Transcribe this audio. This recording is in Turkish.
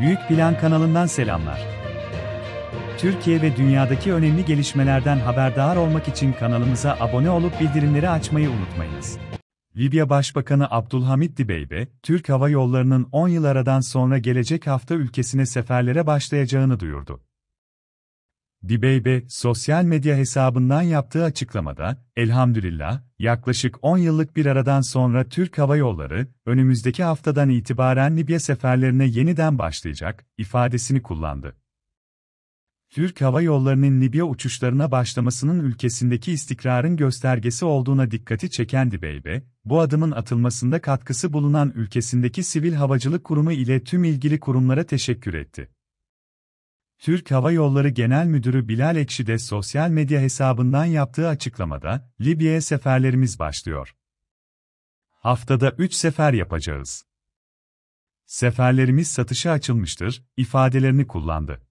Büyük Plan kanalından selamlar. Türkiye ve dünyadaki önemli gelişmelerden haberdar olmak için kanalımıza abone olup bildirimleri açmayı unutmayınız. Libya Başbakanı Abdülhamit Dibeybe, Türk Hava Yolları'nın 10 yıl aradan sonra gelecek hafta ülkesine seferlere başlayacağını duyurdu. Dibeybe, sosyal medya hesabından yaptığı açıklamada, elhamdülillah, yaklaşık 10 yıllık bir aradan sonra Türk Hava Yolları, önümüzdeki haftadan itibaren Libya seferlerine yeniden başlayacak, ifadesini kullandı. Türk Hava Yolları'nın Libya uçuşlarına başlamasının ülkesindeki istikrarın göstergesi olduğuna dikkati çeken Dibeybe, bu adımın atılmasında katkısı bulunan ülkesindeki Sivil Havacılık Kurumu ile tüm ilgili kurumlara teşekkür etti. Türk Hava Yolları Genel Müdürü Bilal Ekşi de sosyal medya hesabından yaptığı açıklamada, Libya'ya seferlerimiz başlıyor. Haftada 3 sefer yapacağız. Seferlerimiz satışa açılmıştır, ifadelerini kullandı.